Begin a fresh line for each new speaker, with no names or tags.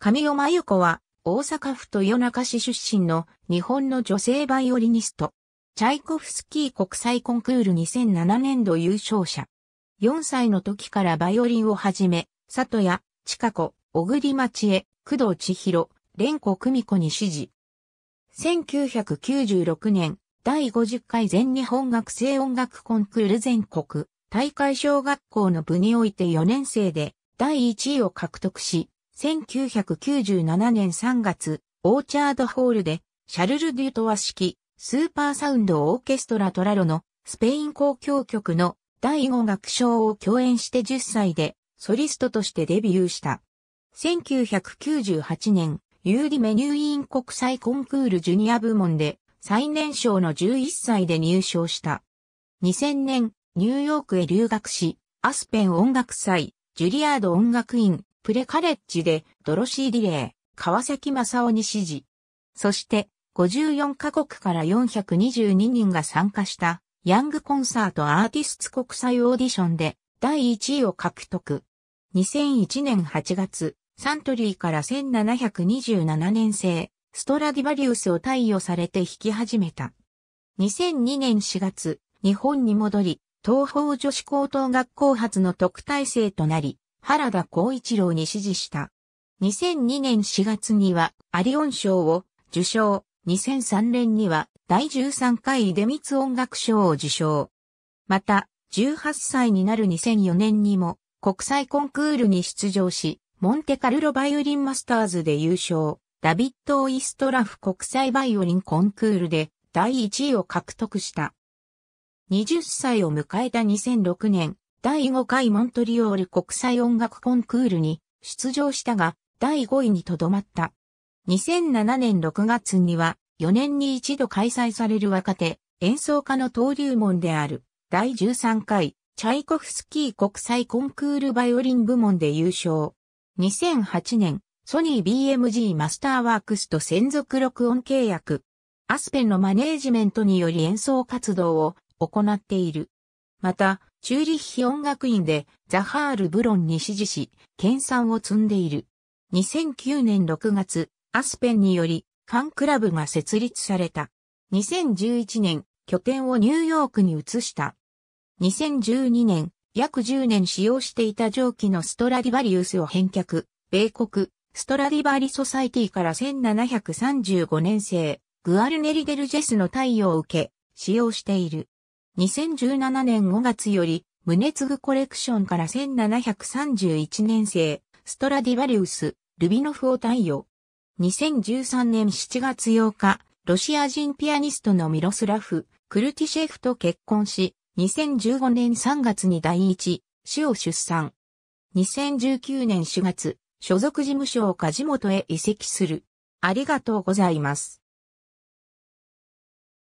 神尾真由子は、大阪府豊中市出身の日本の女性バイオリニスト。チャイコフスキー国際コンクール2007年度優勝者。4歳の時からバイオリンをはじめ、里谷、千佳子、小栗町へ、工藤千尋、蓮子久美子に指示。1996年、第50回全日本学生音楽コンクール全国、大会小学校の部において4年生で、第1位を獲得し、1997年3月、オーチャードホールで、シャルル・デュトワ式、スーパーサウンドオーケストラトラロの、スペイン公共曲の第5楽章を共演して10歳で、ソリストとしてデビューした。1998年、ユーディメニューイン国際コンクールジュニア部門で、最年少の11歳で入賞した。2000年、ニューヨークへ留学し、アスペン音楽祭、ジュリアード音楽院、プレカレッジでドロシー・ディレイ、川崎正夫に指示。そして、54カ国から422人が参加したヤングコンサートアーティスツ国際オーディションで第1位を獲得。2001年8月、サントリーから1727年生、ストラディバリウスを対応されて弾き始めた。2002年4月、日本に戻り、東方女子高等学校発の特待生となり、原田光一郎に指示した。2002年4月にはアリオン賞を受賞、2003年には第13回出光音楽賞を受賞。また、18歳になる2004年にも国際コンクールに出場し、モンテカルロバイオリンマスターズで優勝、ダビッド・オイストラフ国際バイオリンコンクールで第1位を獲得した。20歳を迎えた2006年、第5回モントリオール国際音楽コンクールに出場したが、第5位にとどまった。2007年6月には、4年に一度開催される若手、演奏家の登竜門である、第13回、チャイコフスキー国際コンクールバイオリン部門で優勝。2008年、ソニー BMG マスターワークスと専属録音契約。アスペンのマネージメントにより演奏活動を行っている。また、チューリッヒ音楽院でザハール・ブロンに支持し、研鑽を積んでいる。2009年6月、アスペンによりファンクラブが設立された。2011年、拠点をニューヨークに移した。2012年、約10年使用していた蒸気のストラディバリウスを返却、米国、ストラディバリソサイティから1735年生、グアルネリデルジェスの対応を受け、使用している。2017年5月より、継ぐコレクションから1731年生、ストラディバリウス、ルビノフを対応。2013年7月8日、ロシア人ピアニストのミロスラフ、クルティシェフと結婚し、2015年3月に第一、死を出産。2019年4月、所属事務所を梶本へ移籍する。ありがとうございます。